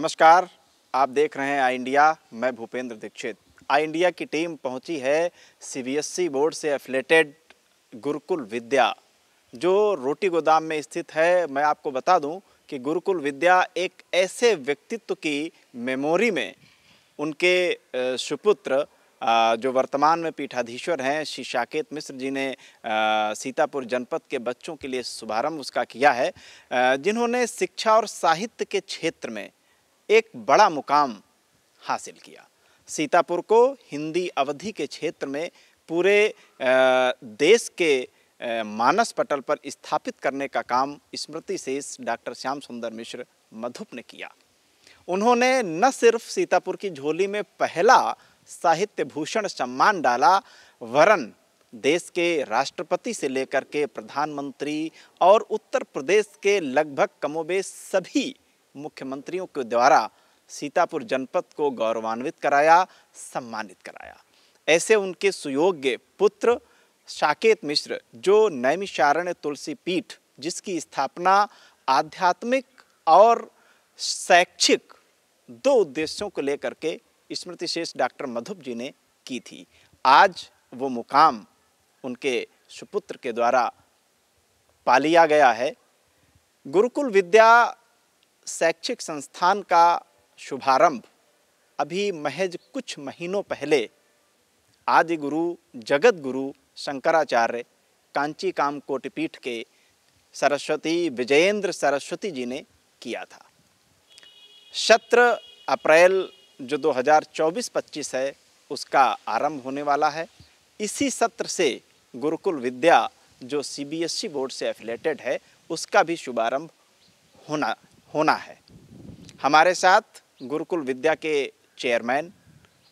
नमस्कार आप देख रहे हैं आई इंडिया मैं भूपेंद्र दीक्षित आई इंडिया की टीम पहुंची है सीबीएसई बोर्ड से एफिलेटेड गुरुकुल विद्या जो रोटी गोदाम में स्थित है मैं आपको बता दूं कि गुरुकुल विद्या एक ऐसे व्यक्तित्व की मेमोरी में उनके सुपुत्र जो वर्तमान में पीठाधीश्वर हैं श्री साकेत मिश्र जी ने सीतापुर जनपद के बच्चों के लिए शुभारंभ उसका किया है जिन्होंने शिक्षा और साहित्य के क्षेत्र में एक बड़ा मुकाम हासिल किया सीतापुर को हिंदी अवधि के क्षेत्र में पूरे देश के मानस पटल पर स्थापित करने का काम स्मृति शेष डॉक्टर श्याम सुंदर मिश्र मधुप ने किया उन्होंने न सिर्फ सीतापुर की झोली में पहला साहित्य भूषण सम्मान डाला वरन देश के राष्ट्रपति से लेकर के प्रधानमंत्री और उत्तर प्रदेश के लगभग कमोबेश सभी मुख्यमंत्रियों के द्वारा सीतापुर जनपद को गौरवान्वित कराया सम्मानित कराया ऐसे उनके सुयोग्य पुत्र साकेत मिश्र जो नैमिशारण्य तुलसी पीठ जिसकी स्थापना आध्यात्मिक और शैक्षिक दो उद्देश्यों को लेकर के स्मृति शेष डॉक्टर मधुप जी ने की थी आज वो मुकाम उनके सुपुत्र के द्वारा पा लिया गया है गुरुकुल विद्या शैक्षिक संस्थान का शुभारंभ अभी महज कुछ महीनों पहले आदि गुरु जगत गुरु शंकराचार्य कांची काम कोटिपीठ के सरस्वती विजयेंद्र सरस्वती जी ने किया था सत्र अप्रैल जो 2024-25 है उसका आरंभ होने वाला है इसी सत्र से गुरुकुल विद्या जो सीबीएसई बोर्ड e से एफिलेटेड है उसका भी शुभारंभ होना होना है हमारे साथ गुरुकुल विद्या के चेयरमैन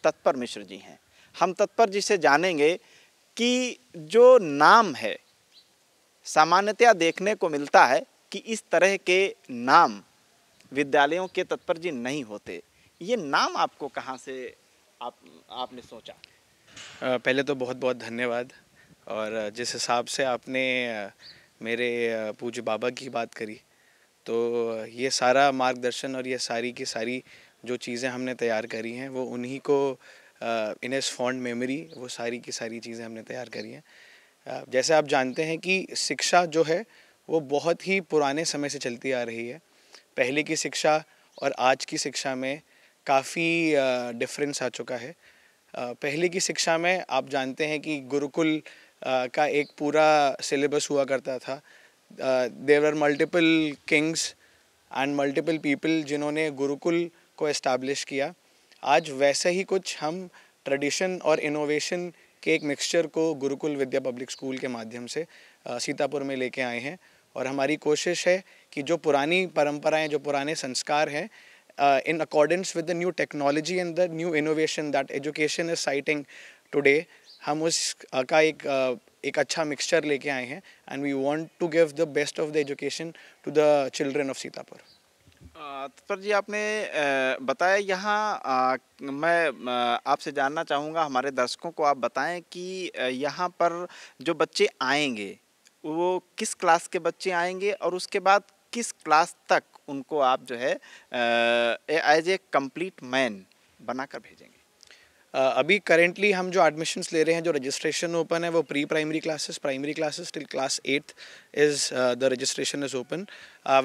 तत्पर मिश्र जी हैं हम तत्पर जी से जानेंगे कि जो नाम है सामान्यतया देखने को मिलता है कि इस तरह के नाम विद्यालयों के तत्पर जी नहीं होते ये नाम आपको कहाँ से आप आपने सोचा पहले तो बहुत बहुत धन्यवाद और जिस हिसाब से आपने मेरे पूज्य बाबा की बात करी तो ये सारा मार्गदर्शन और ये सारी की सारी जो चीज़ें हमने तैयार करी हैं वो उन्हीं को इन एस फॉन्ड मेमोरी वो सारी की सारी चीज़ें हमने तैयार करी हैं जैसे आप जानते हैं कि शिक्षा जो है वो बहुत ही पुराने समय से चलती आ रही है पहले की शिक्षा और आज की शिक्षा में काफ़ी डिफरेंस आ चुका है पहले की शिक्षा में आप जानते हैं कि गुरुकुल का एक पूरा सिलेबस हुआ करता था there are multiple kings and multiple people जिन्होंने गुरुकुल को इस्टेब्लिश किया आज वैसे ही कुछ हम ट्रेडिशन और इनोवेशन के एक मिक्सचर को गुरुकुल विद्या पब्लिक स्कूल के माध्यम से uh, सीतापुर में लेके आए हैं और हमारी कोशिश है कि जो पुरानी परंपराएं जो पुराने संस्कार हैं in accordance with the new technology and the new innovation that education is citing today हम का एक एक अच्छा मिक्सचर लेके आए हैं and we want to give the best of the education to the children of Sitapur तत्पर जी आपने बताया यहाँ मैं आपसे जानना चाहूँगा हमारे दर्शकों को आप बताएं कि यहाँ पर जो बच्चे आएंगे वो किस क्लास के बच्चे आएंगे और उसके बाद किस क्लास तक उनको आप जो है एज ए कम्प्लीट मैन बनाकर भेजेंगे अभी करेंटली हम जो एडमिशन्स ले रहे हैं जो रजिस्ट्रेशन ओपन है वो pre primary classes primary classes till class eighth is the registration is open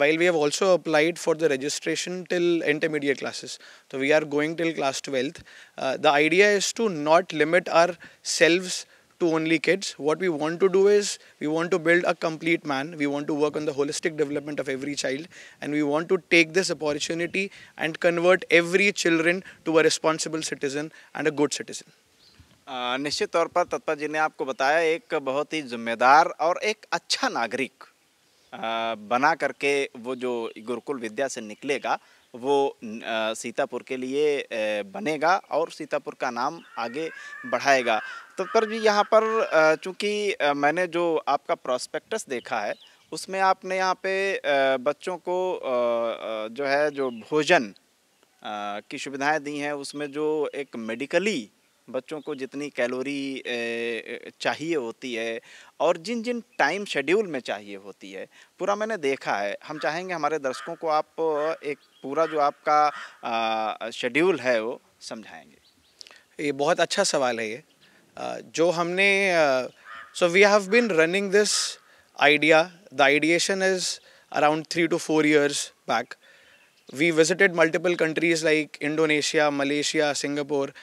well we have also applied for the registration till intermediate classes तो we are going till class twelfth the idea is to not limit ourselves to only kids. What we want to do is we want to build a complete man. We want to work on the holistic development of every child and we want to take this opportunity and convert every children to a responsible citizen and a good citizen. निश्चित तौर पर तत्पर जी ने आपको बताया एक बहुत ही जिम्मेदार और एक अच्छा नागरिक बना करके वो जो गुरुकुल विद्या से निकलेगा वो सीतापुर के लिए बनेगा और सीतापुर का नाम आगे बढ़ाएगा तो पर जी यहाँ पर चूँकि मैंने जो आपका प्रॉस्पेक्टस देखा है उसमें आपने यहाँ पे बच्चों को जो है जो भोजन की सुविधाएं दी हैं उसमें जो एक मेडिकली बच्चों को जितनी कैलोरी चाहिए होती है और जिन जिन टाइम शेड्यूल में चाहिए होती है पूरा मैंने देखा है हम चाहेंगे हमारे दर्शकों को आप एक पूरा जो आपका शेड्यूल है वो समझाएंगे ये बहुत अच्छा सवाल है ये जो हमने so we have been running this idea the ideation is around three two four years back we visited multiple countries like Indonesia Malaysia Singapore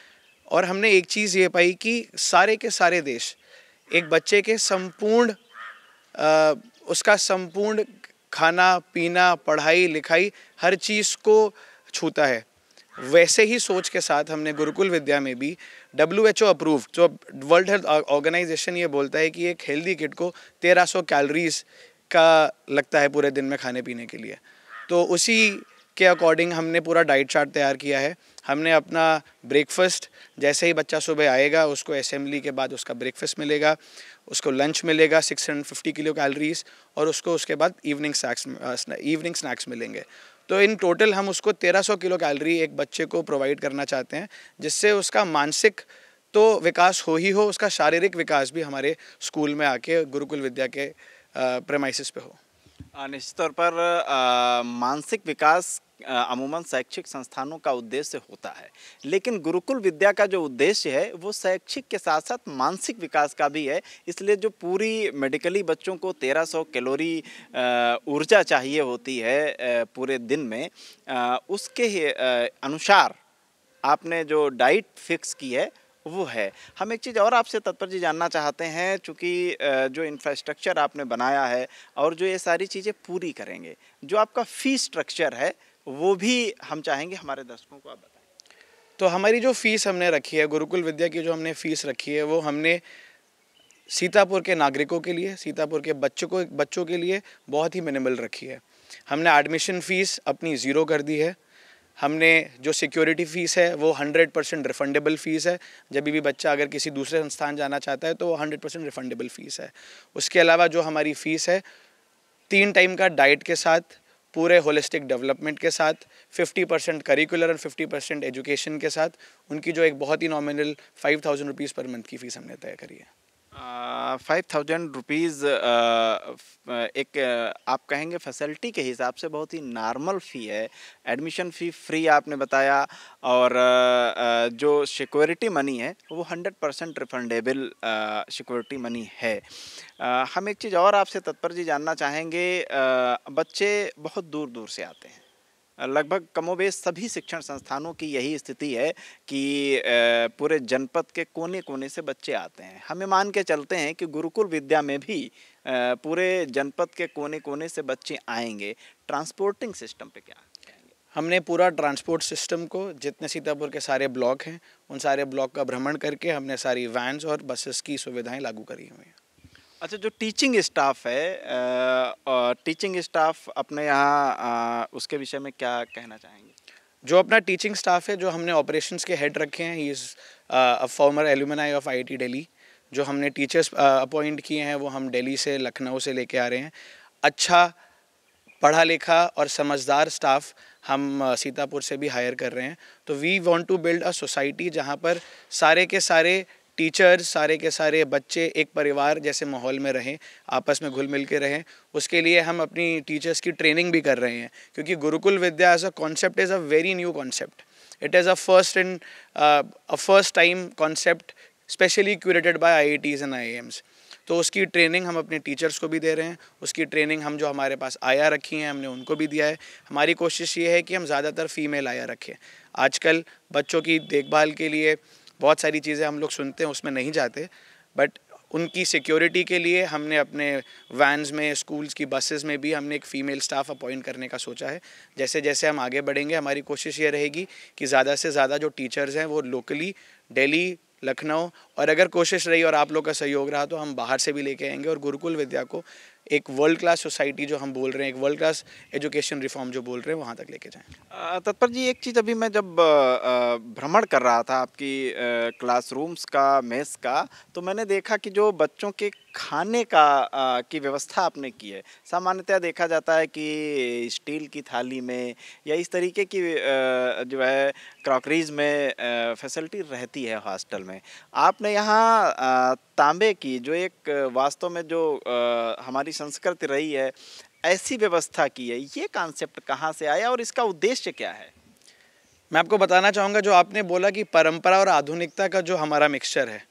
और हमने एक चीज़ ये पाई कि सारे के सारे देश एक बच्चे के संपूर्ण उसका संपूर्ण खाना पीना पढ़ाई लिखाई हर चीज़ को छूता है वैसे ही सोच के साथ हमने गुरुकुल विद्या में भी डब्ल्यू एच ओ अप्रूव जो वर्ल्ड हेल्थ ऑर्गेनाइजेशन ये बोलता है कि एक हेल्दी किट को 1300 कैलोरीज का लगता है पूरे दिन में खाने पीने के लिए तो उसी के अकॉर्डिंग हमने पूरा डाइट चार्ट तैयार किया है हमने अपना ब्रेकफास्ट जैसे ही बच्चा सुबह आएगा उसको असेंबली के बाद उसका ब्रेकफास्ट मिलेगा उसको लंच मिलेगा 650 किलो कैलोरीज और उसको उसके बाद इवनिंग स्नैक्स इवनिंग स्नैक्स मिलेंगे तो इन टोटल हम उसको 1300 किलो कैलोरी एक बच्चे को प्रोवाइड करना चाहते हैं जिससे उसका मानसिक तो विकास हो ही हो उसका शारीरिक विकास भी हमारे स्कूल में आके गुरुकुल विद्या के प्रेमाइसिस पे हो निश्चित तौर पर मानसिक विकास अमूमन शैक्षिक संस्थानों का उद्देश्य होता है लेकिन गुरुकुल विद्या का जो उद्देश्य है वो शैक्षिक के साथ साथ मानसिक विकास का भी है इसलिए जो पूरी मेडिकली बच्चों को 1300 कैलोरी ऊर्जा चाहिए होती है पूरे दिन में उसके अनुसार आपने जो डाइट फिक्स की है वो है हम एक चीज़ और आपसे तत्पर जी जानना चाहते हैं चूँकि जो इंफ्रास्ट्रक्चर आपने बनाया है और जो ये सारी चीज़ें पूरी करेंगे जो आपका फ़ी स्ट्रक्चर है वो भी हम चाहेंगे हमारे दर्शकों को आप बताएं तो हमारी जो फ़ीस हमने रखी है गुरुकुल विद्या की जो हमने फ़ीस रखी है वो हमने सीतापुर के नागरिकों के लिए सीतापुर के बच्चों को बच्चों के लिए बहुत ही मिनिमल रखी है हमने एडमिशन फ़ीस अपनी ज़ीरो कर दी है हमने जो सिक्योरिटी फ़ीस है वो 100 परसेंट रिफंडेबल फ़ीस है जब भी बच्चा अगर किसी दूसरे संस्थान जाना चाहता है तो वो 100 परसेंट रिफंडेबल फ़ीस है उसके अलावा जो हमारी फ़ीस है तीन टाइम का डाइट के साथ पूरे होलिस्टिक डेवलपमेंट के साथ 50 परसेंट करिकुलर और 50 परसेंट एजुकेशन के साथ उनकी जो एक बहुत ही nominal five thousand rupees per month की फ़ीस हमने तय करी है फाइव थाउजेंड रुपीज़ एक आप कहेंगे फैसिलिटी के हिसाब से बहुत ही नॉर्मल फ़ी है एडमिशन फ़ी फ्री आपने बताया और जो सिक्योरिटी मनी है वो hundred percent refundable security money है हम एक चीज़ और आपसे तत्पर जी जानना चाहेंगे बच्चे बहुत दूर दूर से आते हैं लगभग कमोबेश सभी शिक्षण संस्थानों की यही स्थिति है कि पूरे जनपद के कोने कोने से बच्चे आते हैं हमें मान के चलते हैं कि गुरुकुल विद्या में भी पूरे जनपद के कोने कोने से बच्चे आएंगे ट्रांसपोर्टिंग सिस्टम पे क्या हमने पूरा ट्रांसपोर्ट सिस्टम को जितने सीतापुर के सारे ब्लॉक हैं उन सारे ब्लॉक का भ्रमण करके हमने सारी वैन्स और बसेस की सुविधाएं लागू करी हुई हैं अच्छा जो टीचिंग स्टाफ है टीचिंग स्टाफ अपने यहाँ उसके विषय में क्या कहना चाहेंगे जो अपना टीचिंग स्टाफ है जो हमने ऑपरेशंस के हेड रखे हैं he is a former alumni of IIT Delhi जो हमने टीचर्स अपॉइंट किए हैं वो हम दिल्ली से लखनऊ से लेके आ रहे हैं अच्छा पढ़ा लिखा और समझदार स्टाफ हम सीतापुर से भी हायर कर रहे हैं तो we want to build a society जहाँ पर सारे के सारे टीचर्स सारे के सारे बच्चे एक परिवार जैसे माहौल में रहें आपस में घुल मिल के रहें उसके लिए हम अपनी टीचर्स की ट्रेनिंग भी कर रहे हैं क्योंकि Gurukul Vidya as a concept is a very new concept it is a first in a first time concept specially curated by I I and I तो उसकी ट्रेनिंग हम अपने टीचर्स को भी दे रहे हैं उसकी ट्रेनिंग हम जो हमारे पास आया रखी हैं हमने उनको भी दिया है हमारी कोशिश ये है कि हम ज़्यादातर फीमेल आया रखें आजकल बच्चों की देखभाल के लिए बहुत सारी चीज़ें हम लोग सुनते हैं उसमें नहीं जाते बट उनकी सिक्योरिटी के लिए हमने अपने वैन्स में स्कूल्स की बसेस में भी हमने एक फ़ीमेल स्टाफ अपॉइंट करने का सोचा है जैसे जैसे हम आगे बढ़ेंगे हमारी कोशिश ये रहेगी कि ज़्यादा से ज़्यादा जो टीचर्स हैं वो लोकली डेली लखनऊ और अगर कोशिश रही और आप लोग का सहयोग रहा तो हम बाहर से भी लेके आएंगे और गुरुकुल विद्या को एक वर्ल्ड क्लास सोसाइटी जो हम बोल रहे हैं एक वर्ल्ड क्लास एजुकेशन रिफॉर्म जो बोल रहे हैं वहाँ तक लेके जाएं तत्पर जी एक चीज़ अभी मैं जब भ्रमण कर रहा था आपकी क्लासरूम्स का मेस का तो मैंने देखा कि जो बच्चों के खाने का आ, की व्यवस्था आपने की है सामान्यतया देखा जाता है कि स्टील की थाली में या इस तरीके की आ, जो है क्रॉकरीज में आ, फैसिलिटी रहती है हॉस्टल में आपने यहाँ तांबे की जो एक वास्तव में जो आ, हमारी संस्कृति रही है ऐसी व्यवस्था की है ये कॉन्सेप्ट कहाँ से आया और इसका उद्देश्य क्या है मैं आपको बताना चाहूँगा जो आपने बोला कि परंपरा और आधुनिकता का जो हमारा मिक्सचर है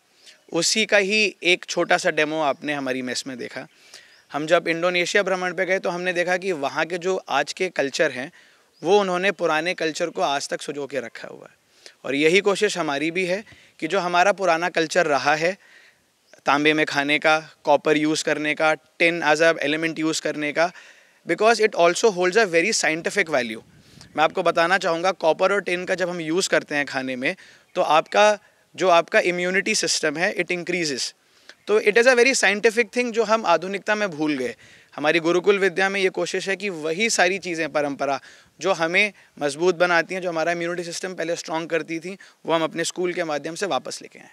उसी का ही एक छोटा सा डेमो आपने हमारी मेस में देखा हम जब इंडोनेशिया भ्रमण पे गए तो हमने देखा कि वहाँ के जो आज के कल्चर हैं वो उन्होंने पुराने कल्चर को आज तक सजो के रखा हुआ है और यही कोशिश हमारी भी है कि जो हमारा पुराना कल्चर रहा है तांबे में खाने का कॉपर यूज़ करने का tin as a element use करने का because it also holds a very scientific value मैं आपको बताना चाहूँगा कॉपर और टिन का जब हम यूज़ करते हैं खाने में तो आपका जो आपका इम्यूनिटी सिस्टम है इट इंक्रीजेस तो it is a very scientific thing जो हम आधुनिकता में भूल गए हमारी गुरुकुल विद्या में ये कोशिश है कि वही सारी चीज़ें परंपरा जो हमें मजबूत बनाती हैं जो हमारा इम्यूनिटी सिस्टम पहले स्ट्रॉन्ग करती थी वो हम अपने स्कूल के माध्यम से वापस लेके आएँ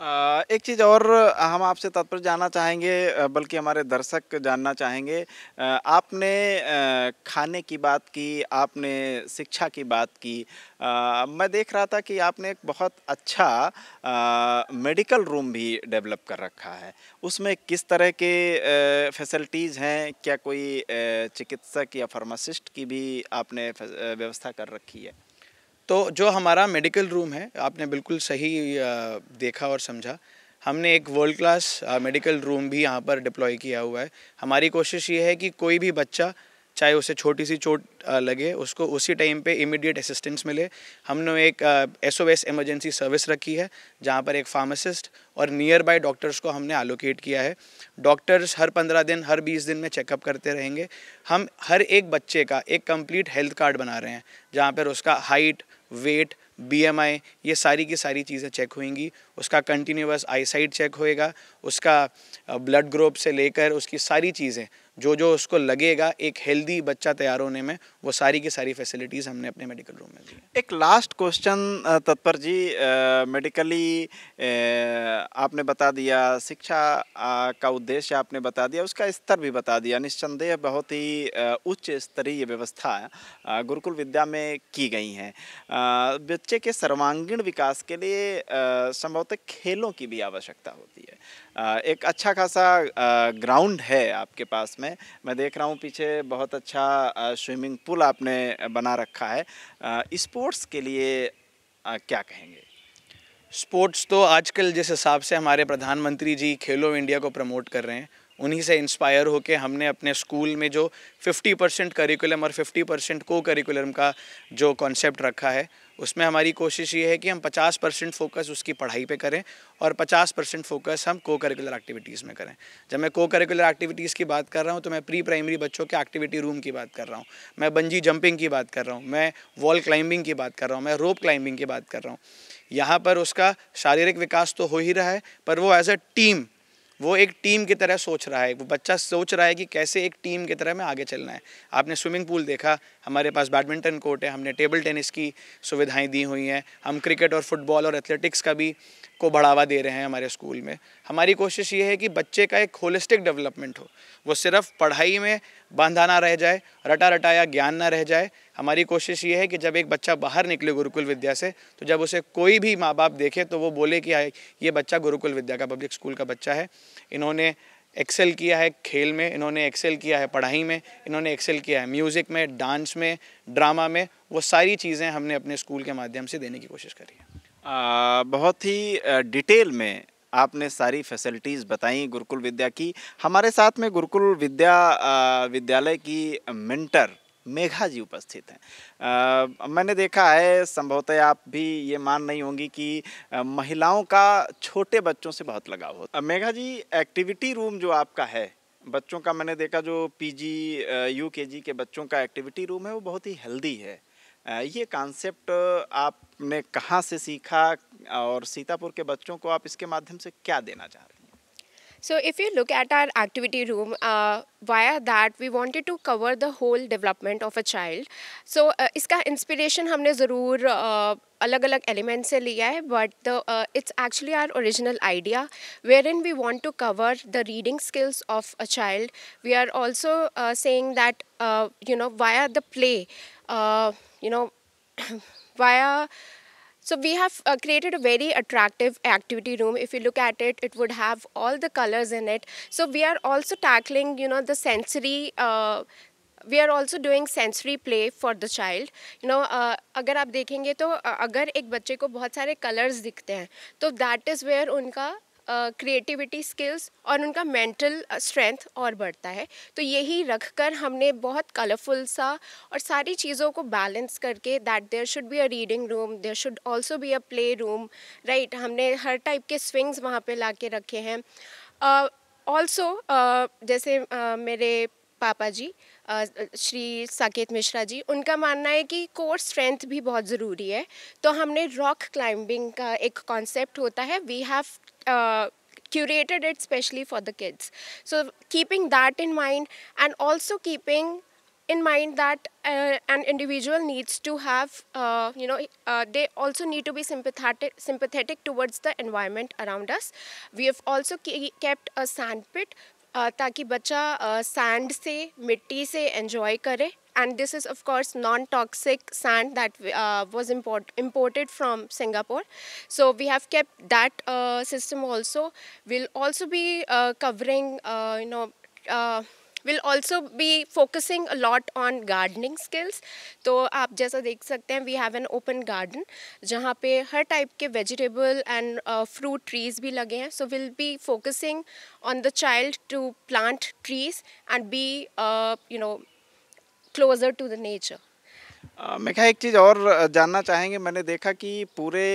एक चीज़ और हम आपसे तत्पर जानना चाहेंगे बल्कि हमारे दर्शक जानना चाहेंगे आपने खाने की बात की आपने शिक्षा की बात की मैं देख रहा था कि आपने एक बहुत अच्छा मेडिकल रूम भी डेवलप कर रखा है उसमें किस तरह के फैसिलिटीज़ हैं क्या कोई चिकित्सक या फार्मासिस्ट की भी आपने व्यवस्था कर रखी है तो जो हमारा मेडिकल रूम है आपने बिल्कुल सही देखा और समझा हमने एक वर्ल्ड क्लास मेडिकल रूम भी यहाँ पर डिप्लॉय किया हुआ है हमारी कोशिश ये है कि कोई भी बच्चा चाहे उसे छोटी सी चोट लगे उसको उसी टाइम पे इमीडिएट असिस्टेंस मिले हमने एक S O S emergency service रखी है जहाँ पर एक फार्मासिस्ट और नियर बाय डॉक्टर्स को हमने एलोकेट किया है डॉक्टर्स हर पंद्रह दिन हर बीस दिन में चेकअप करते रहेंगे हम हर एक बच्चे का एक कंप्लीट हेल्थ कार्ड बना रहे हैं जहाँ पर उसका हाइट वेट बीएमआई ये सारी की सारी चीज़ें चेक होंगी उसका कंटिन्यूस आईसाइट चेक होएगा उसका ब्लड ग्रुप से लेकर उसकी सारी चीज़ें जो जो उसको लगेगा एक हेल्दी बच्चा तैयार होने में वो सारी की सारी फैसिलिटीज़ हमने अपने मेडिकल रूम में दी एक लास्ट क्वेश्चन तत्पर जी मेडिकली आपने बता दिया शिक्षा का उद्देश्य आपने बता दिया उसका स्तर भी बता दिया निस्संदेह बहुत ही उच्च स्तरीय व्यवस्था गुरुकुल विद्या में की गई हैं बच्चे के सर्वांगीण विकास के लिए संभवतः खेलों की भी आवश्यकता होती है एक अच्छा खासा ग्राउंड है आपके पास में मैं देख रहा हूँ पीछे बहुत अच्छा स्विमिंग पूल आपने बना रखा है स्पोर्ट्स के लिए क्या कहेंगे स्पोर्ट्स तो आजकल जिस हिसाब से हमारे प्रधानमंत्री जी खेलो इंडिया को प्रमोट कर रहे हैं उन्हीं से इंस्पायर होके हमने अपने स्कूल में जो 50 परसेंट करिकुलम और 50 परसेंट को करिकुलम का जो कॉन्सेप्ट रखा है उसमें हमारी कोशिश ये है कि हम 50 परसेंट फोकस उसकी पढ़ाई पे करें और 50 परसेंट फोकस हम को करिकुलर एक्टिविटीज़ में करें जब मैं को करिकुलर एक्टिविटीज़ की बात कर रहा हूँ तो मैं प्री प्राइमरी बच्चों के एक्टिविटी रूम की बात कर रहा हूँ मैं बंजी जंपिंग की बात कर रहा हूँ मैं वॉल क्लाइंबिंग की बात कर रहा हूँ मैं रोप क्लाइंबिंग की बात कर रहा हूँ यहाँ पर उसका शारीरिक विकास तो हो ही रहा है पर वो एज अ टीम वो एक टीम की तरह सोच रहा है वो बच्चा सोच रहा है कि कैसे एक टीम की तरह मैं आगे चलना है आपने स्विमिंग पूल देखा हमारे पास बैडमिंटन कोर्ट है हमने टेबल टेनिस की सुविधाएं दी हुई हैं हम क्रिकेट और फुटबॉल और एथलेटिक्स का भी को बढ़ावा दे रहे हैं हमारे स्कूल में हमारी कोशिश ये है कि बच्चे का एक होलिस्टिक डेवलपमेंट हो वो सिर्फ पढ़ाई में बांधा ना रह जाए रटा रटाया ज्ञान ना रह जाए हमारी कोशिश ये है कि जब एक बच्चा बाहर निकले गुरुकुल विद्या से तो जब उसे कोई भी माँ बाप देखे तो वो बोले कि ये बच्चा गुरुकुल विद्या का पब्लिक स्कूल का बच्चा है इन्होंने एक्सेल किया है खेल में इन्होंने एक्सेल किया है पढ़ाई में इन्होंने एक्सेल किया है म्यूज़िक में डांस में ड्रामा में वो सारी चीज़ें हमने अपने स्कूल के माध्यम से देने की कोशिश करी है आ, बहुत ही डिटेल में आपने सारी फैसिलिटीज़ बताई गुरुकुल विद्या की हमारे साथ में गुरुकुल विद्या विद्यालय की मेंटर मेघा जी उपस्थित हैं मैंने देखा है संभवतः आप भी ये मान नहीं होंगी कि महिलाओं का छोटे बच्चों से बहुत लगाव होता मेघा जी एक्टिविटी रूम जो आपका है बच्चों का मैंने देखा जो पीजी यूकेजी के बच्चों का एक्टिविटी रूम है वो बहुत ही हेल्दी है ये कॉन्सेप्ट आपने कहाँ से सीखा और सीतापुर के बच्चों को आप इसके माध्यम से क्या देना चाहते हैं So if you look at our activity room, uh, via that we wanted to cover the whole development of a child. So uh, इसका inspiration हमने ज़रूर uh, अलग अलग एलिमेंट से लिया है but it's actually are original idea wherein we want to cover the reading skills of a child we are also saying that you know via the play you know, via so we have uh, created a very attractive activity room. If you look at it, it would have all the colors in it. So we are also tackling, you know, the sensory. Uh, we are also doing sensory play for the child you know अगर आप देखेंगे तो अगर एक बच्चे को बहुत सारे कलर्स दिखते हैं तो दैट इज़ वेयर उनका क्रिएटिविटी स्किल्स और उनका मेंटल स्ट्रेंथ और बढ़ता है तो यही रख कर हमने बहुत कलरफुल सा और सारी चीज़ों को बैलेंस करके that there should be a reading room there should also be a play room right हमने हर टाइप के स्विंग्स वहाँ पे ला के रखे हैं ऑल्सो uh, uh, जैसे uh, मेरे पापा जी श्री साकेत मिश्रा जी उनका मानना है कि कोर स्ट्रेंथ भी बहुत ज़रूरी है तो हमने रॉक क्लाइंबिंग का एक कॉन्सेप्ट होता है we have uh, curated it specially for the kids. So keeping that in mind and also keeping in mind that uh, an individual needs to have, uh, you know, uh, they also need to be sympathetic, sympathetic towards the environment around us. We have also ke kept a sand pit uh, ताकि बच्चा sand uh, से मिट्टी से enjoy करे and this is of course non-toxic sand that uh, was imported from Singapore. So we have kept that uh, system also. We'll also be uh, covering, you know, we'll also be focusing a lot on gardening skills. So you can see, we have an open garden where her type of vegetable and fruit trees bhi lage So we'll be focusing on the child to plant trees and be, you know, closer to the nature मैं क्या एक चीज़ और uh, जानना चाहेंगे मैंने देखा कि पूरे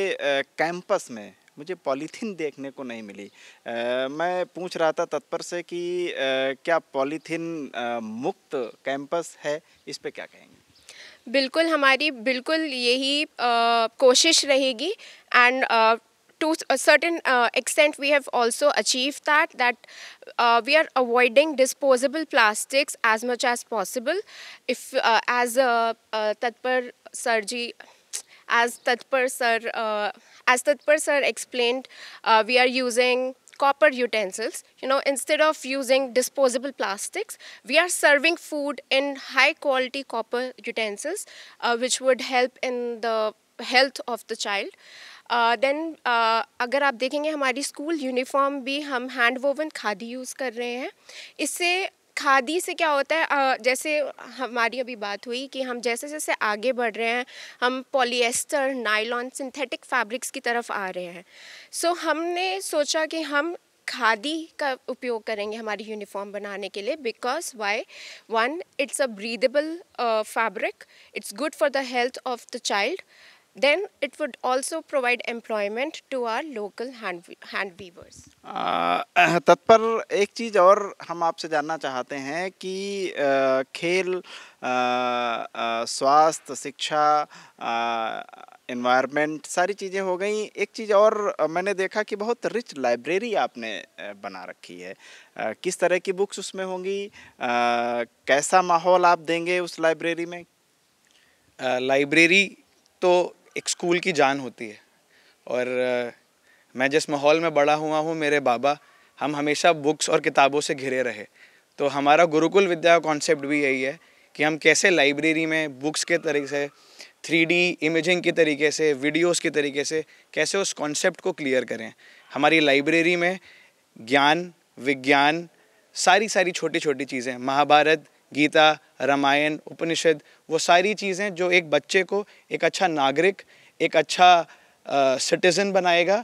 कैंपस uh, में मुझे पॉलीथीन देखने को नहीं मिली आ, uh, मैं पूछ रहा था तत्पर से कि आ, क्या पॉलीथीन मुक्त कैंपस है इस पर क्या कहेंगे बिल्कुल हमारी बिल्कुल यही आ, कोशिश रहेगी and to a certain uh, extent we have also achieved that that uh, we are avoiding disposable plastics as much as possible if uh, as uh, tatpar sarji as tatpar sir uh, as tatpar sir explained uh, we are using copper utensils you know instead of using disposable plastics we are serving food in high quality copper utensils uh, which would help in the health of the child then uh, uh, अगर आप देखेंगे हमारी school uniform भी हम hand woven khadi use कर रहे हैं इससे खादी से क्या होता है uh, जैसे हमारी अभी बात हुई कि हम जैसे जैसे आगे बढ़ रहे हैं हम पॉलीएस्टर नाइलॉन सिंथेटिक फैब्रिक्स की तरफ आ रहे हैं सो so, हमने सोचा कि हम खादी का उपयोग करेंगे हमारी यूनिफॉर्म बनाने के लिए because why one it's a breathable fabric it's good for the health of the child Then it would also provide employment to our local hand, hand weavers. Uh, eh, तत्पर एक चीज़ और हम आपसे जानना चाहते हैं कि uh, खेल uh, स्वास्थ्य शिक्षा इन्वायरमेंट सारी चीज़ें हो गई एक चीज़ और मैंने देखा कि बहुत रिच लाइब्रेरी आपने बना रखी है किस तरह की बुक्स उसमें होंगी कैसा माहौल आप देंगे उस लाइब्रेरी में लाइब्रेरी तो एक स्कूल की जान होती है और मैं जिस माहौल में बड़ा हुआ हूँ मेरे बाबा हम हमेशा बुक्स और किताबों से घिरे रहे तो हमारा गुरुकुल विद्या का कॉन्सेप्ट भी यही है कि हम कैसे लाइब्रेरी में बुक्स के तरीके से थ्री इमेजिंग के तरीके से वीडियोस के तरीके से कैसे उस कॉन्सेप्ट को क्लियर करें हमारी लाइब्रेरी में ज्ञान विज्ञान सारी सारी छोटी छोटी चीज़ें महाभारत गीता रामायण उपनिषद वो सारी चीज़ें जो एक बच्चे को एक अच्छा नागरिक एक अच्छा सिटीज़न बनाएगा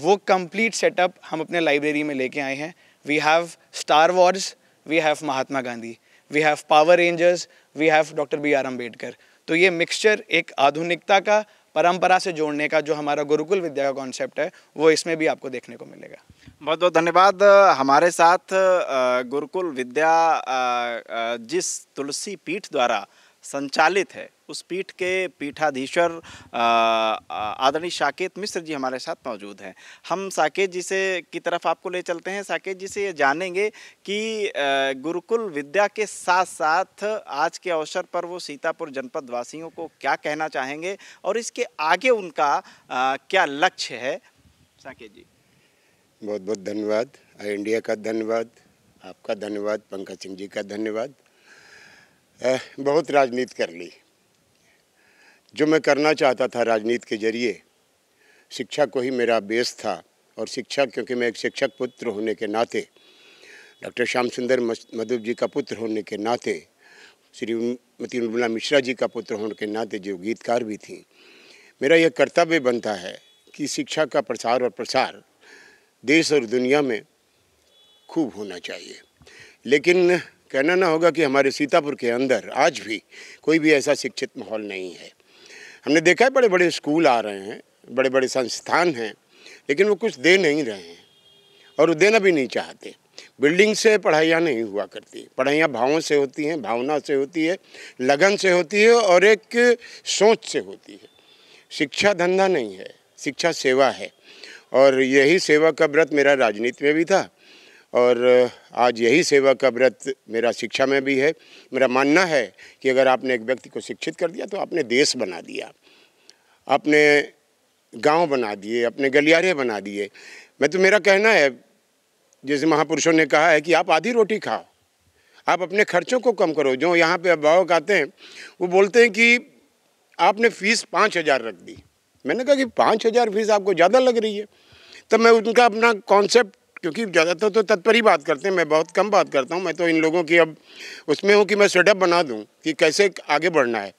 वो कंप्लीट सेटअप हम अपने लाइब्रेरी में लेके आए हैं we have Star Wars we have Mahatma Gandhi we have Power Rangers we have doctor B R Ambedkar तो ये मिक्सचर एक आधुनिकता का परंपरा से जोड़ने का जो हमारा गुरुकुल विद्या का कॉन्सेप्ट है वो इसमें भी आपको देखने को मिलेगा बहुत बहुत धन्यवाद हमारे साथ गुरुकुल विद्या जिस तुलसी पीठ द्वारा संचालित है उस पीठ के पीठाधीश्वर आदरणीय साकेत मिश्र जी हमारे साथ मौजूद हैं हम साकेत जी से की तरफ आपको ले चलते हैं साकेत जी से ये जानेंगे कि गुरुकुल विद्या के साथ साथ आज के अवसर पर वो सीतापुर जनपद वासियों को क्या कहना चाहेंगे और इसके आगे उनका आ, क्या लक्ष्य है साकेत जी बहुत बहुत धन्यवाद इंडिया का धन्यवाद आपका धन्यवाद पंकज सिंह जी का धन्यवाद बहुत राजनीति कर ली जो मैं करना चाहता था राजनीति के जरिए शिक्षा को ही मेरा बेस था और शिक्षा क्योंकि मैं एक शिक्षक पुत्र होने के नाते डॉक्टर श्याम सुंदर मधुब जी का पुत्र होने के नाते श्रीमती उर्मिला मिश्रा जी का पुत्र होने के नाते जो गीतकार भी थी मेरा यह कर्तव्य बनता है कि शिक्षा का प्रसार और प्रसार देश और दुनिया में खूब होना चाहिए लेकिन कहना ना होगा कि हमारे सीतापुर के अंदर आज भी कोई भी ऐसा शिक्षित माहौल नहीं है हमने देखा है बड़े बड़े स्कूल आ रहे हैं बड़े बड़े संस्थान हैं लेकिन वो कुछ दे नहीं रहे हैं और वो देना भी नहीं चाहते बिल्डिंग से पढ़ाइयाँ नहीं हुआ करती पढ़ाइयाँ भावों से होती हैं भावना से होती है लगन से होती है और एक सोच से होती है शिक्षा धंधा नहीं है शिक्षा सेवा है और यही सेवा का व्रत मेरा राजनीति में भी था और आज यही सेवा का व्रत मेरा शिक्षा में भी है मेरा मानना है कि अगर आपने एक व्यक्ति को शिक्षित कर दिया तो आपने देश बना दिया आपने गांव बना दिए अपने गलियारे बना दिए मैं तो मेरा कहना है जैसे महापुरुषों ने कहा है कि आप आधी रोटी खाओ आप अपने खर्चों को कम करो जो यहाँ पे अभिभावक आते हैं वो बोलते हैं कि आपने फीस पाँच हज़ार रख दी मैंने कहा कि पाँच हज़ार फीस आपको ज़्यादा लग रही है तब मैं उनका अपना कॉन्सेप्ट क्योंकि ज़्यादातर तो तत्पर ही बात करते हैं मैं बहुत कम बात करता हूँ मैं तो इन लोगों की अब उसमें हूँ कि मैं सेटअप बना दूँ कि कैसे आगे बढ़ना है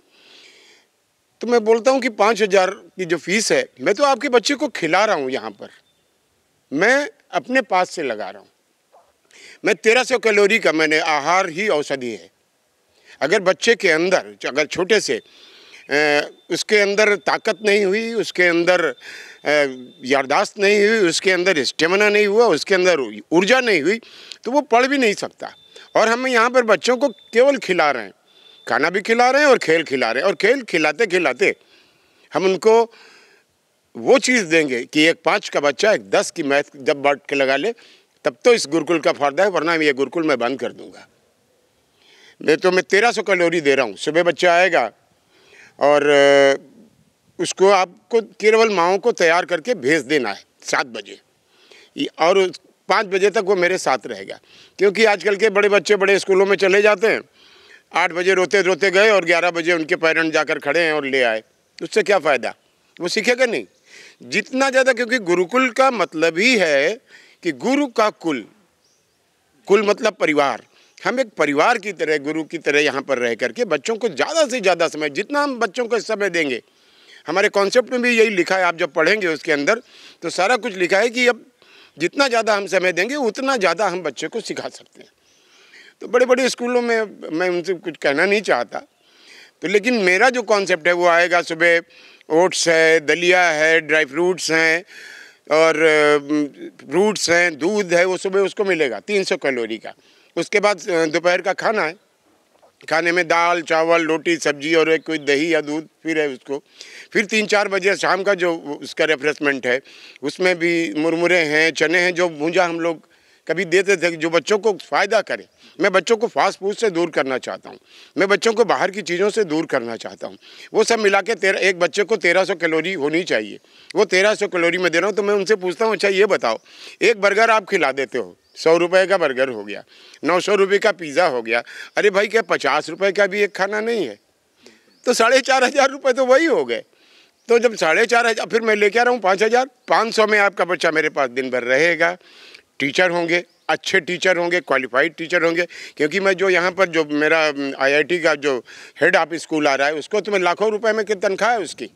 तो मैं बोलता हूँ कि पाँच हज़ार की जो फीस है मैं तो आपके बच्चे को खिला रहा हूँ यहाँ पर मैं अपने पास से लगा रहा हूँ मैं तेरह सौ कैलोरी का मैंने आहार ही औषधि है अगर बच्चे के अंदर अगर छोटे से उसके अंदर ताकत नहीं हुई उसके अंदर यादाश्त नहीं हुई उसके अंदर स्टेमिना नहीं हुआ उसके अंदर ऊर्जा नहीं हुई तो वो पढ़ भी नहीं सकता और हम यहाँ पर बच्चों को केवल खिला रहे हैं खाना भी खिला रहे हैं और खेल खिला रहे हैं और खेल खिलाते खिलाते हम उनको वो चीज़ देंगे कि एक पाँच का बच्चा एक दस की मैथ जब बांट के लगा ले तब तो इस गुरुकुल का फायदा है वरना ये गुरुकुल मैं बंद कर दूंगा मैं तो मैं तेरह सौ कैलोरी दे रहा हूँ सुबह बच्चा आएगा और उसको आपको केवल माओ को तैयार करके भेज देना है सात बजे और पाँच बजे तक वो मेरे साथ रहेगा क्योंकि आजकल के बड़े बच्चे बड़े स्कूलों में चले जाते हैं आठ बजे रोते रोते गए और ग्यारह बजे उनके पेरेंट जाकर खड़े हैं और ले आए उससे क्या फ़ायदा वो सीखेगा नहीं जितना ज़्यादा क्योंकि गुरुकुल का मतलब ही है कि गुरु का कुल कुल मतलब परिवार हम एक परिवार की तरह गुरु की तरह यहाँ पर रह करके बच्चों को ज़्यादा से ज़्यादा समय जितना हम बच्चों को समय देंगे हमारे कॉन्सेप्ट में भी यही लिखा है आप जब पढ़ेंगे उसके अंदर तो सारा कुछ लिखा है कि अब जितना ज़्यादा हम समय देंगे उतना ज़्यादा हम बच्चे को सिखा सकते हैं तो बड़े बड़े स्कूलों में मैं उनसे कुछ कहना नहीं चाहता तो लेकिन मेरा जो कॉन्सेप्ट है वो आएगा सुबह ओट्स है दलिया है ड्राई फ्रूट्स हैं और फ्रूट्स हैं दूध है वो सुबह उसको मिलेगा 300 कैलोरी का उसके बाद दोपहर का खाना है खाने में दाल चावल रोटी सब्जी और एक कोई दही या दूध फिर है उसको फिर तीन चार बजे शाम का जो उसका रिफ्रेशमेंट है उसमें भी मुरमुरे हैं चने हैं जो भूंजा हम लोग कभी देते थे जो बच्चों को फ़ायदा करे मैं बच्चों को फास्ट फूड से दूर करना चाहता हूँ मैं बच्चों को बाहर की चीज़ों से दूर करना चाहता हूँ वो सब मिला के तेरह एक बच्चे को तेरह सौ कैलोरी होनी चाहिए वो तेरह सौ कैलोरी में दे रहा हूँ तो मैं उनसे पूछता हूँ अच्छा ये बताओ एक बर्गर आप खिला देते हो सौ रुपये का बर्गर हो गया नौ सौ रुपये का पिज़्ज़ा हो गया अरे भाई क्या पचास रुपये का भी एक खाना नहीं है तो साढ़े चार हज़ार रुपये तो वही हो गए तो जब साढ़े चार हज़ार फिर मैं लेके आ रहा हूँ पाँच हज़ार पाँच सौ में आपका बच्चा मेरे पास दिन भर रहेगा टीचर होंगे अच्छे टीचर होंगे क्वालिफाइड टीचर होंगे क्योंकि मैं जो यहाँ पर जो मेरा आई का जो हेड ऑफ स्कूल आ रहा है उसको तो मैं लाखों रुपये में की तनख्वाह है उसकी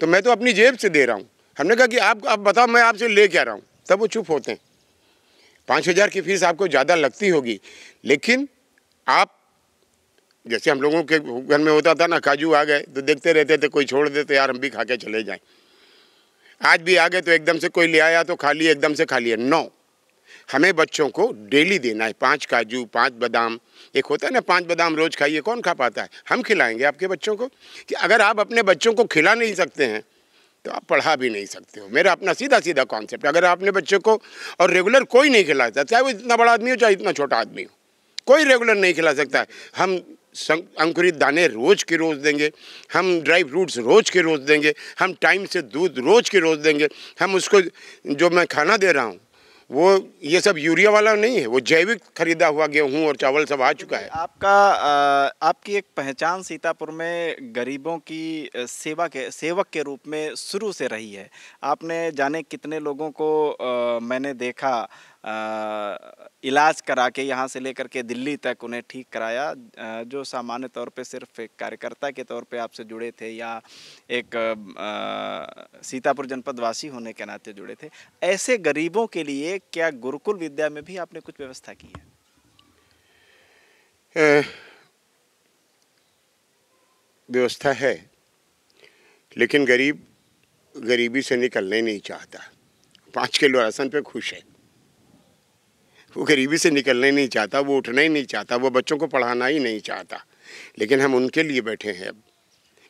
तो मैं तो अपनी जेब से दे रहा हूँ हमने कहा कि आप आप बताओ मैं आपसे ले के आ रहा हूँ तब वो चुप होते हैं पाँच हज़ार की फ़ीस आपको ज़्यादा लगती होगी लेकिन आप जैसे हम लोगों के घर में होता था ना काजू आ गए तो देखते रहते थे कोई छोड़ देते यार हम भी खा के चले जाएं आज भी आ गए तो एकदम से कोई ले आया तो खा लिए एकदम से खा लिए नौ हमें बच्चों को डेली देना है पांच काजू पांच बादाम एक होता है ना पांच बादाम रोज़ खाइए कौन खा पाता है हम खिलाएंगे आपके बच्चों को कि अगर आप अपने बच्चों को खिला नहीं सकते हैं तो आप पढ़ा भी नहीं सकते हो मेरा अपना सीधा सीधा कॉन्सेप्ट अगर आपने बच्चों को और रेगुलर कोई नहीं सकता चाहे वो इतना बड़ा आदमी हो चाहे इतना छोटा आदमी हो कोई रेगुलर नहीं खिला सकता है हम अंकुरित दाने रोज के रोज़ देंगे हम ड्राई फ्रूट्स रोज के रोज़ देंगे हम टाइम से दूध रोज के रोज़ देंगे हम उसको जो मैं खाना दे रहा हूँ वो ये सब यूरिया वाला नहीं है वो जैविक खरीदा हुआ गेहूं और चावल सब आ चुका है आपका आपकी एक पहचान सीतापुर में गरीबों की सेवा के सेवक के रूप में शुरू से रही है आपने जाने कितने लोगों को मैंने देखा इलाज करा के यहाँ से लेकर के दिल्ली तक उन्हें ठीक कराया जो सामान्य तौर पे सिर्फ एक कार्यकर्ता के तौर पे आपसे जुड़े थे या एक सीतापुर जनपदवासी होने के नाते जुड़े थे ऐसे गरीबों के लिए क्या गुरुकुल विद्या में भी आपने कुछ व्यवस्था की है व्यवस्था है लेकिन गरीब गरीबी से निकलने नहीं चाहता पाँच किलो आसन पे खुश है वो गरीबी से निकलना ही नहीं चाहता वो उठना ही नहीं चाहता वो बच्चों को पढ़ाना ही नहीं चाहता लेकिन हम उनके लिए बैठे हैं अब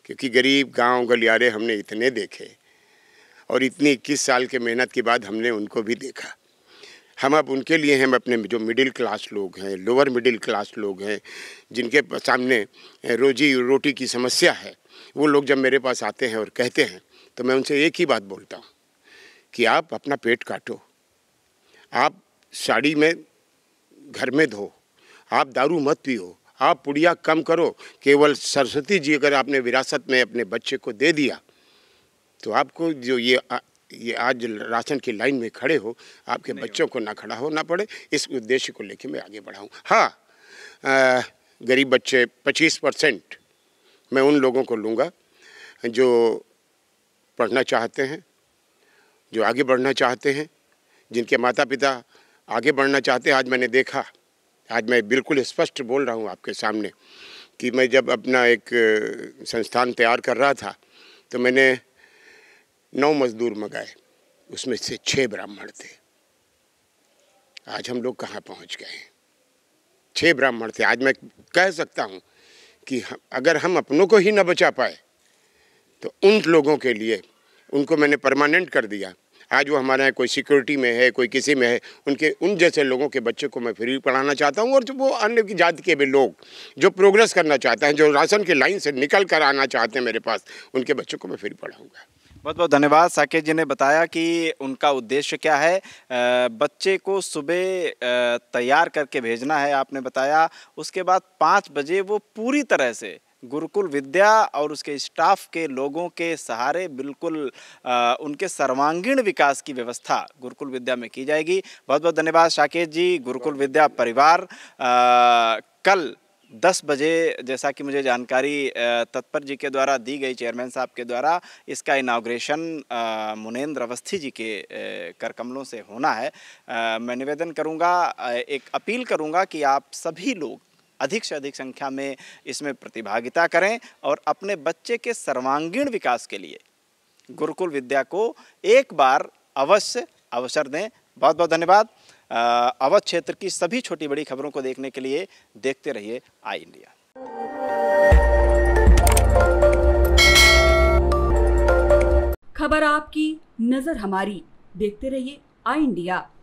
क्योंकि गरीब गांव गलियारे हमने इतने देखे और इतनी इक्कीस साल के मेहनत के बाद हमने उनको भी देखा हम अब उनके लिए हम अपने जो मिडिल क्लास लोग हैं लोअर मिडिल क्लास लोग हैं जिनके सामने रोजी रोटी की समस्या है वो लोग जब मेरे पास आते हैं और कहते हैं तो मैं उनसे एक ही बात बोलता हूँ कि आप अपना पेट काटो आप साड़ी में घर में धो आप दारू मत पियो आप पुड़िया कम करो केवल सरस्वती जी अगर आपने विरासत में अपने बच्चे को दे दिया तो आपको जो ये आ, ये आज राशन की लाइन में खड़े हो आपके बच्चों को ना खड़ा होना पड़े इस उद्देश्य को लेकर मैं आगे बढ़ाऊँ हाँ गरीब बच्चे पच्चीस परसेंट मैं उन लोगों को लूँगा जो पढ़ना चाहते हैं जो आगे बढ़ना चाहते हैं जिनके माता पिता आगे बढ़ना चाहते हैं आज मैंने देखा आज मैं बिल्कुल स्पष्ट बोल रहा हूँ आपके सामने कि मैं जब अपना एक संस्थान तैयार कर रहा था तो मैंने नौ मजदूर मंगाए उसमें से छः ब्राह्मण थे आज हम लोग कहाँ पहुँच गए हैं छः ब्राह्मण थे आज मैं कह सकता हूँ कि अगर हम अपनों को ही ना बचा पाए तो उन लोगों के लिए उनको मैंने परमानेंट कर दिया आज वो हमारे यहाँ कोई सिक्योरिटी में है कोई किसी में है उनके उन जैसे लोगों के बच्चों को मैं फ्री पढ़ाना चाहता हूँ और जो वो अन्य की जाति के भी लोग जो प्रोग्रेस करना चाहते हैं जो राशन की लाइन से निकल कर आना चाहते हैं मेरे पास उनके बच्चों को मैं फ्री पढ़ाऊँगा बहुत बहुत धन्यवाद साकेत जी ने बताया कि उनका उद्देश्य क्या है बच्चे को सुबह तैयार करके भेजना है आपने बताया उसके बाद पाँच बजे वो पूरी तरह से गुरुकुल विद्या और उसके स्टाफ के लोगों के सहारे बिल्कुल आ, उनके सर्वांगीण विकास की व्यवस्था गुरुकुल विद्या में की जाएगी बहुत बहुत धन्यवाद साकेत जी गुरुकुल विद्या परिवार आ, कल 10 बजे जैसा कि मुझे जानकारी तत्पर जी के द्वारा दी गई चेयरमैन साहब के द्वारा इसका इनाग्रेशन मुनेंद्र अवस्थी जी के करकमलों से होना है मैं निवेदन करूंगा एक अपील करूंगा कि आप सभी लोग अधिक से अधिक संख्या में इसमें प्रतिभागिता करें और अपने बच्चे के सर्वांगीण विकास के लिए गुरुकुल विद्या को एक बार अवश्य अवसर दें बहुत बहुत धन्यवाद अवध क्षेत्र की सभी छोटी बड़ी खबरों को देखने के लिए देखते रहिए आई इंडिया खबर आपकी नजर हमारी देखते रहिए आई इंडिया